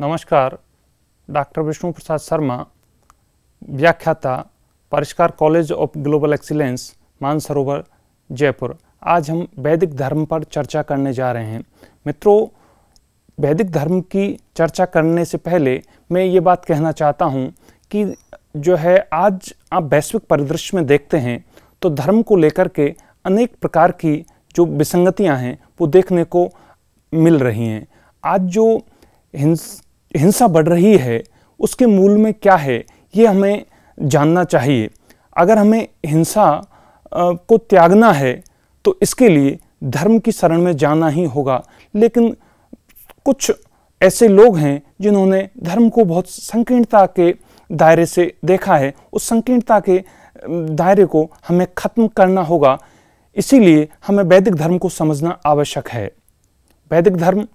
नमस्कार डॉक्टर विष्णु प्रसाद शर्मा व्याख्याता Parishkar college of global excellence Mansarovar Jaipur आज हम वैदिक धर्म पर चर्चा करने जा रहे हैं मित्रों वैदिक धर्म की चर्चा करने से पहले मैं ये बात कहना चाहता हूँ कि जो है आज आप वैश्विक परिदृश्य में देखते हैं तो धर्म को लेकर के अनेक प्रकार की जो विसंगतियाँ हैं वो देखने को मिल रही हैं आज जो हिंस हिंसा बढ़ रही है उसके मूल में क्या है ये हमें जानना चाहिए अगर हमें हिंसा को त्यागना है तो इसके लिए धर्म की शरण में जाना ही होगा लेकिन कुछ ऐसे लोग हैं जिन्होंने धर्म को बहुत संकीर्णता के दायरे से देखा है उस संकीर्णता के दायरे को हमें खत्म करना होगा इसीलिए हमें वैदिक धर्म को समझना आवश्यक है वैदिक धर्म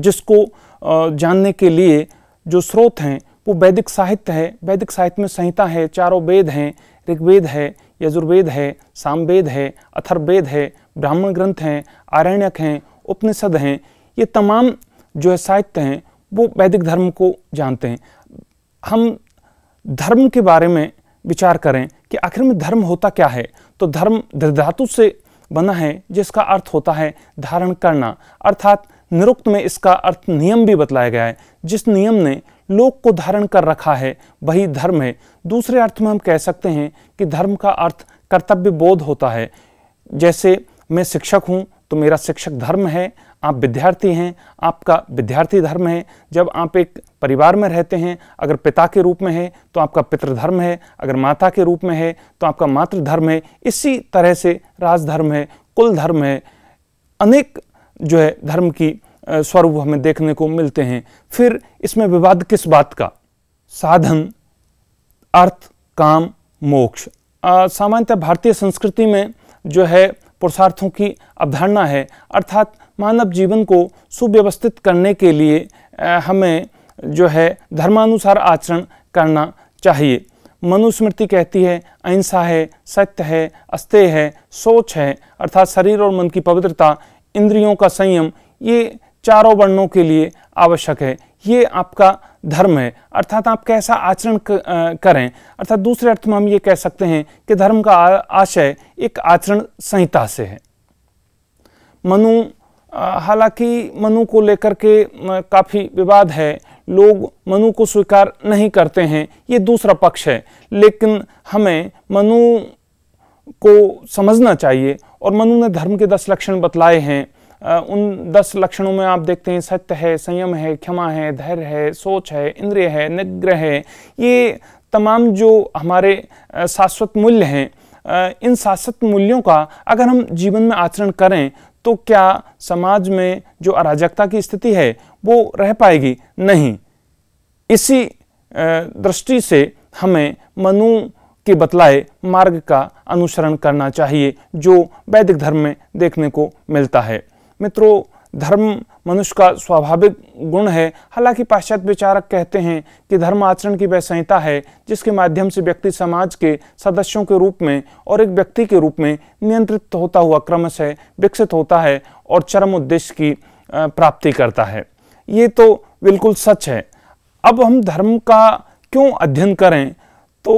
जिसको जानने के लिए जो स्रोत हैं वो वैदिक साहित्य है वैदिक साहित्य में संहिता है चारों वेद हैं ऋग्वेद है यजुर्वेद है सामवेद है अथर्वेद है ब्राह्मण ग्रंथ हैं आरण्यक हैं उपनिषद हैं ये तमाम जो है साहित्य हैं वो वैदिक धर्म को जानते हैं हम धर्म के बारे में विचार करें कि आखिर में धर्म होता क्या है तो धर्म धातु से बना है जिसका अर्थ होता है धारण करना अर्थात निरुक्त में इसका अर्थ नियम भी बतलाया गया है जिस नियम ने लोक को धारण कर रखा है वही धर्म है दूसरे अर्थ में हम कह सकते हैं कि धर्म का अर्थ कर्तव्य बोध होता है जैसे मैं शिक्षक हूँ तो मेरा शिक्षक धर्म है आप विद्यार्थी हैं आपका विद्यार्थी धर्म है जब आप एक परिवार में रहते हैं अगर पिता के रूप में है तो आपका पितृधर्म है अगर माता के रूप में है तो आपका मातृधर्म है इसी तरह से राजधर्म है कुल धर्म है अनेक जो है धर्म की स्वरूप हमें देखने को मिलते हैं फिर इसमें विवाद किस बात का साधन अर्थ काम मोक्ष सामान्यतः भारतीय संस्कृति में जो है पुरुषार्थों की अवधारणा है अर्थात मानव जीवन को सुव्यवस्थित करने के लिए हमें जो है धर्मानुसार आचरण करना चाहिए मनुस्मृति कहती है अहिंसा है सत्य है अस्तेय है सोच है अर्थात शरीर और मन की पवित्रता इंद्रियों का संयम ये चारों वर्णों के लिए आवश्यक है ये आपका धर्म है अर्थात आप कैसा आचरण करें अर्थात दूसरे अर्थ में हम ये कह सकते हैं कि धर्म का आशय एक आचरण संहिता से है मनु हालांकि मनु को लेकर के काफ़ी विवाद है लोग मनु को स्वीकार नहीं करते हैं ये दूसरा पक्ष है लेकिन हमें मनु को समझना चाहिए और मनु ने धर्म के दस लक्षण बतलाए हैं उन दस लक्षणों में आप देखते हैं सत्य है संयम है क्षमा है धैर्य है सोच है इंद्रिय है निग्रह है ये तमाम जो हमारे शाश्वत मूल्य हैं इन शाश्वत मूल्यों का अगर हम जीवन में आचरण करें तो क्या समाज में जो अराजकता की स्थिति है वो रह पाएगी नहीं इसी दृष्टि से हमें मनु के बतलाए मार्ग का अनुसरण करना चाहिए जो वैदिक धर्म में देखने को मिलता है मित्रों धर्म मनुष्य का स्वाभाविक गुण है हालांकि पाश्चात्य विचारक कहते हैं कि धर्म आचरण की वह संहिता है जिसके माध्यम से व्यक्ति समाज के सदस्यों के रूप में और एक व्यक्ति के रूप में नियंत्रित होता हुआ क्रमशः विकसित होता है और चरम उद्देश्य की प्राप्ति करता है ये तो बिल्कुल सच है अब हम धर्म का क्यों अध्ययन करें तो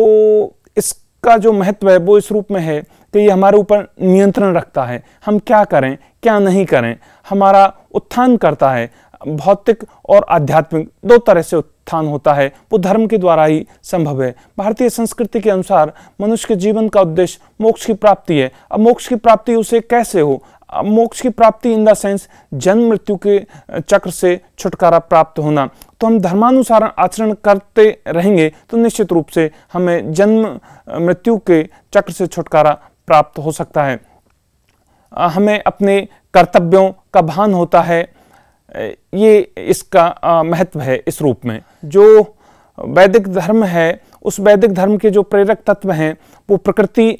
का जो महत्व है वो इस रूप में है कि ये हमारे ऊपर नियंत्रण रखता है हम क्या करें क्या नहीं करें हमारा उत्थान करता है भौतिक और आध्यात्मिक दो तरह से उत्थान होता है वो धर्म के द्वारा ही संभव है भारतीय संस्कृति के अनुसार मनुष्य के जीवन का उद्देश्य मोक्ष की प्राप्ति है अब मोक्ष की प्राप्ति उसे कैसे हो मोक्ष की प्राप्ति इन द सेंस जन्म मृत्यु के चक्र से छुटकारा प्राप्त होना तो हम धर्मानुसार आचरण करते रहेंगे तो निश्चित रूप से हमें जन्म मृत्यु के चक्र से छुटकारा प्राप्त हो सकता है हमें अपने कर्तव्यों का भान होता है ये इसका महत्व है इस रूप में जो वैदिक धर्म है उस वैदिक धर्म के जो प्रेरक तत्व हैं वो प्रकृति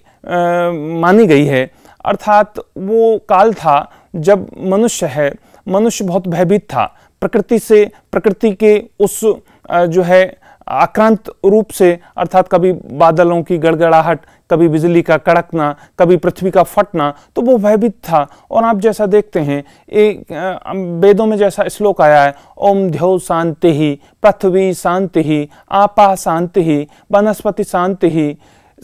मानी गई है अर्थात वो काल था जब मनुष्य है मनुष्य बहुत भयभीत था प्रकृति से प्रकृति के उस जो है आक्रांत रूप से अर्थात कभी बादलों की गड़गड़ाहट कभी बिजली का कड़कना कभी पृथ्वी का फटना तो वो भयभीत था और आप जैसा देखते हैं एक वेदों में जैसा श्लोक आया है ओम ध्यो शांति ही पृथ्वी शांति ही आपा शांति ही वनस्पति शांति ही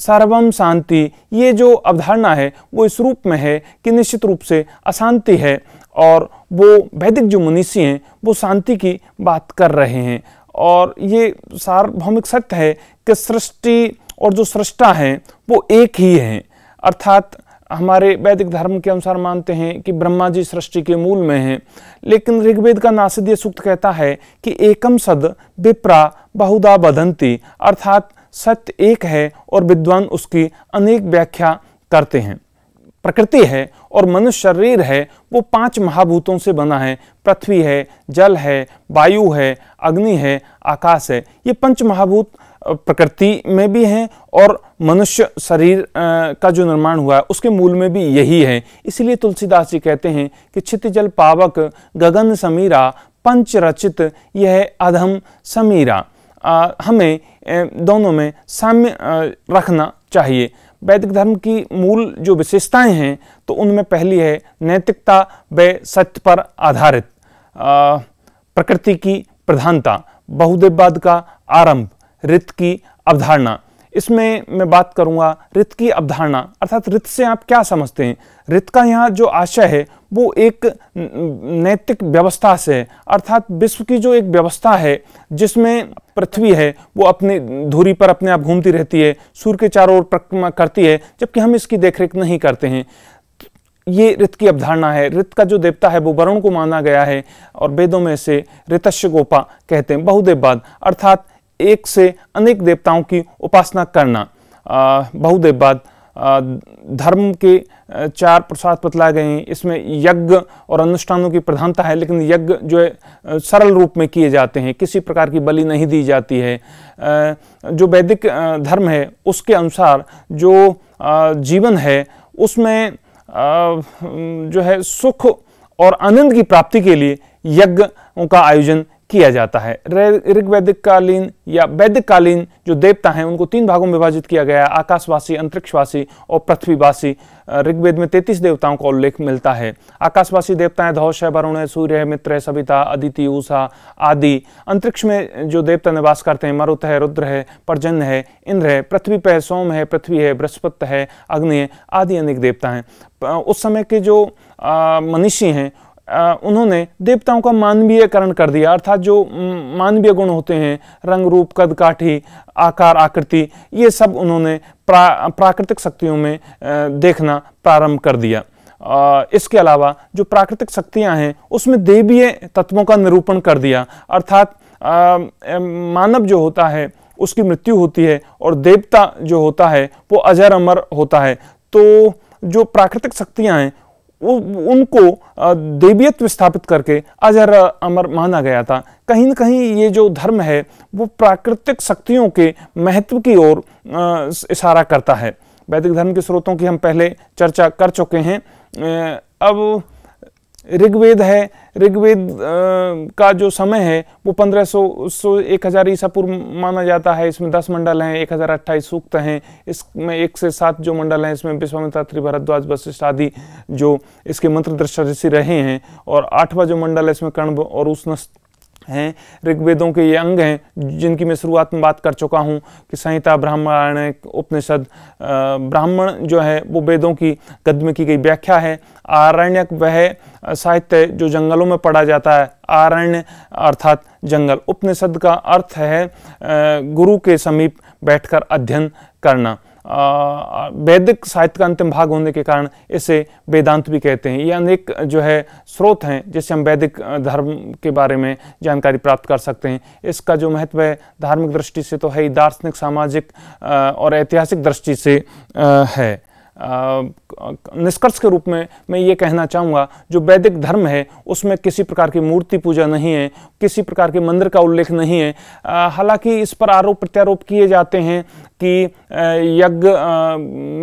सर्वम शांति ये जो अवधारणा है वो इस रूप में है कि निश्चित रूप से अशांति है और वो वैदिक जो मनीषी हैं वो शांति की बात कर रहे हैं और ये सार्वभौमिक सत्य है कि सृष्टि और जो सृष्टा हैं वो एक ही हैं अर्थात हमारे वैदिक धर्म के अनुसार मानते हैं कि ब्रह्मा जी सृष्टि के मूल में हैं लेकिन ऋग्वेद का नासिद्य सूक्त कहता है कि एकम सद विप्रा बहुधा बदंती अर्थात सत्य एक है और विद्वान उसकी अनेक व्याख्या करते हैं प्रकृति है और मनुष्य शरीर है वो पांच महाभूतों से बना है पृथ्वी है जल है वायु है अग्नि है आकाश है ये पंच महाभूत प्रकृति में भी हैं और मनुष्य शरीर का जो निर्माण हुआ है उसके मूल में भी यही है इसलिए तुलसीदास जी कहते हैं कि क्षितिजल पावक गगन समीरा पंच रचित यह अधम समीरा हमें दोनों में साम्य रखना चाहिए वैदिक धर्म की मूल जो विशेषताएं हैं तो उनमें पहली है नैतिकता व सत्य पर आधारित प्रकृति की प्रधानता बहुदेववाद का आरंभ रित की अवधारणा इसमें मैं बात करूंगा रित की अवधारणा अर्थात रित से आप क्या समझते हैं रित का यहाँ जो आशय है वो एक नैतिक व्यवस्था से है अर्थात विश्व की जो एक व्यवस्था है जिसमें पृथ्वी है वो अपने धुरी पर अपने आप घूमती रहती है सूर्य के चारों ओर परिक्रमा करती है जबकि हम इसकी देखरेख नहीं करते हैं ये रित की अवधारणा है रित का जो देवता है वो वरुण को माना गया है और वेदों में से रितश्य गोपा कहते हैं बहुदेववाद अर्थात एक से अनेक देवताओं की उपासना करना बहुदेववाद धर्म के चार प्रसाद बतलाए गए हैं इसमें यज्ञ और अनुष्ठानों की प्रधानता है लेकिन यज्ञ जो है सरल रूप में किए जाते हैं किसी प्रकार की बलि नहीं दी जाती है जो वैदिक धर्म है उसके अनुसार जो जीवन है उसमें जो है सुख और आनंद की प्राप्ति के लिए यज्ञ का आयोजन किया जाता है ऋग्वैदिक कालीन या वैदिक कालीन जो देवता हैं उनको तीन भागों में विभाजित किया गया है आकाशवासी अंतरिक्षवासी और पृथ्वीवासी ऋग्वेद में तैतीस देवताओं का उल्लेख मिलता है आकाशवासी देवता हैं धौश है वरुण है सूर्य है मित्र है सविता अदिति ऊषा आदि अंतरिक्ष में जो देवता निवास करते हैं मरुत है रुद्र है परजन्य है इंद्र है पृथ्वी पर सोम है पृथ्वी है बृहस्पति है अग्नि है आदि अनेक देवता हैं उस समय के जो मनीषी हैं उन्होंने देवताओं का मानवीयकरण कर दिया अर्थात जो मानवीय गुण होते हैं रंग रूप कद काठी आकार आकृति ये सब उन्होंने प्रा, प्राकृतिक शक्तियों में देखना प्रारंभ कर दिया इसके अलावा जो प्राकृतिक शक्तियां हैं उसमें देवीय तत्वों का निरूपण कर दिया अर्थात मानव जो होता है उसकी मृत्यु होती है और देवता जो होता है वो अजर अमर होता है तो जो प्राकृतिक शक्तियां हैं उनको देवीयत्व स्थापित करके अजर अमर माना गया था कहीं ना कहीं ये जो धर्म है वो प्राकृतिक शक्तियों के महत्व की ओर इशारा करता है वैदिक धर्म के स्रोतों की हम पहले चर्चा कर चुके हैं अब ऋग्वेद है ऋग्वेद का जो समय है वो 1500 सौ सौ एक हज़ार ईसा पूर्व माना जाता है इसमें दस मंडल हैं एक हज़ार अट्ठाईस सूक्त हैं इसमें एक से सात जो मंडल हैं इसमें विश्वामित्रात्री भरद्वाज वशिष्ठ आदि जो इसके मंत्र दृष्टा ऋषि रहे हैं और आठवां जो मंडल है इसमें कण्व और उष्ण हैं ऋग्वेदों के ये अंग हैं जिनकी मैं शुरुआत में बात कर चुका हूँ कि संहिता ब्राह्मण उपनिषद ब्राह्मण जो है वो वेदों की गद्य में की गई व्याख्या है आरण्यक वह साहित्य जो जंगलों में पढ़ा जाता है आरण्य अर्थात जंगल उपनिषद का अर्थ है गुरु के समीप बैठकर अध्ययन करना वैदिक साहित्य का अंतिम भाग होने के कारण इसे वेदांत भी कहते हैं ये अनेक जो है स्रोत हैं जिससे हम वैदिक धर्म के बारे में जानकारी प्राप्त कर सकते हैं इसका जो महत्व है धार्मिक दृष्टि से तो है ही दार्शनिक सामाजिक और ऐतिहासिक दृष्टि से है निष्कर्ष के रूप में मैं ये कहना चाहूँगा जो वैदिक धर्म है उसमें किसी प्रकार की मूर्ति पूजा नहीं है किसी प्रकार के मंदिर का उल्लेख नहीं है हालांकि इस पर आरोप प्रत्यारोप किए जाते हैं कि यज्ञ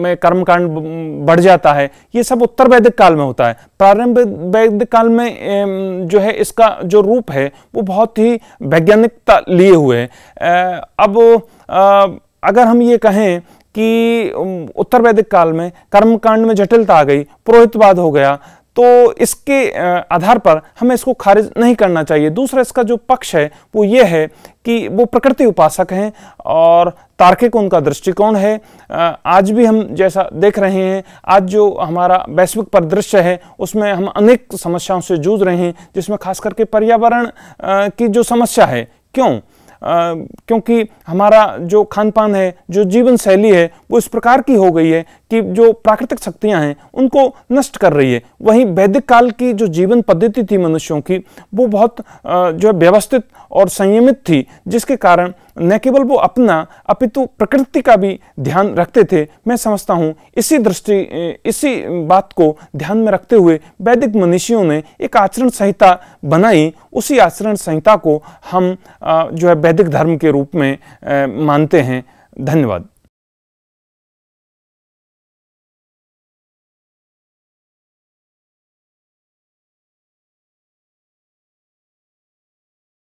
में कर्मकांड बढ़ जाता है ये सब उत्तर वैदिक काल में होता है प्रारंभ वैदिक काल में जो है इसका जो रूप है वो बहुत ही वैज्ञानिकता लिए हुए है अब अगर हम ये कहें कि उत्तर वैदिक काल में कर्मकांड में जटिलता आ गई पुरोहितवाद हो गया तो इसके आधार पर हमें इसको खारिज नहीं करना चाहिए दूसरा इसका जो पक्ष है वो ये है कि वो प्रकृति उपासक हैं और तार्किक उनका दृष्टिकोण है आज भी हम जैसा देख रहे हैं आज जो हमारा वैश्विक परिदृश्य है उसमें हम अनेक समस्याओं से जूझ रहे हैं जिसमें खास करके पर्यावरण की जो समस्या है क्यों क्योंकि हमारा जो खान पान है जो जीवन शैली है वो इस प्रकार की हो गई है कि जो प्राकृतिक शक्तियाँ हैं उनको नष्ट कर रही है वहीं वैदिक काल की जो जीवन पद्धति थी मनुष्यों की वो बहुत जो है व्यवस्थित और संयमित थी जिसके कारण न केवल वो अपना अपितु प्रकृति का भी ध्यान रखते थे मैं समझता हूँ इसी दृष्टि इसी बात को ध्यान में रखते हुए वैदिक मनीषियों ने एक आचरण संहिता बनाई उसी आचरण संहिता को हम जो है वैदिक धर्म के रूप में मानते हैं धन्यवाद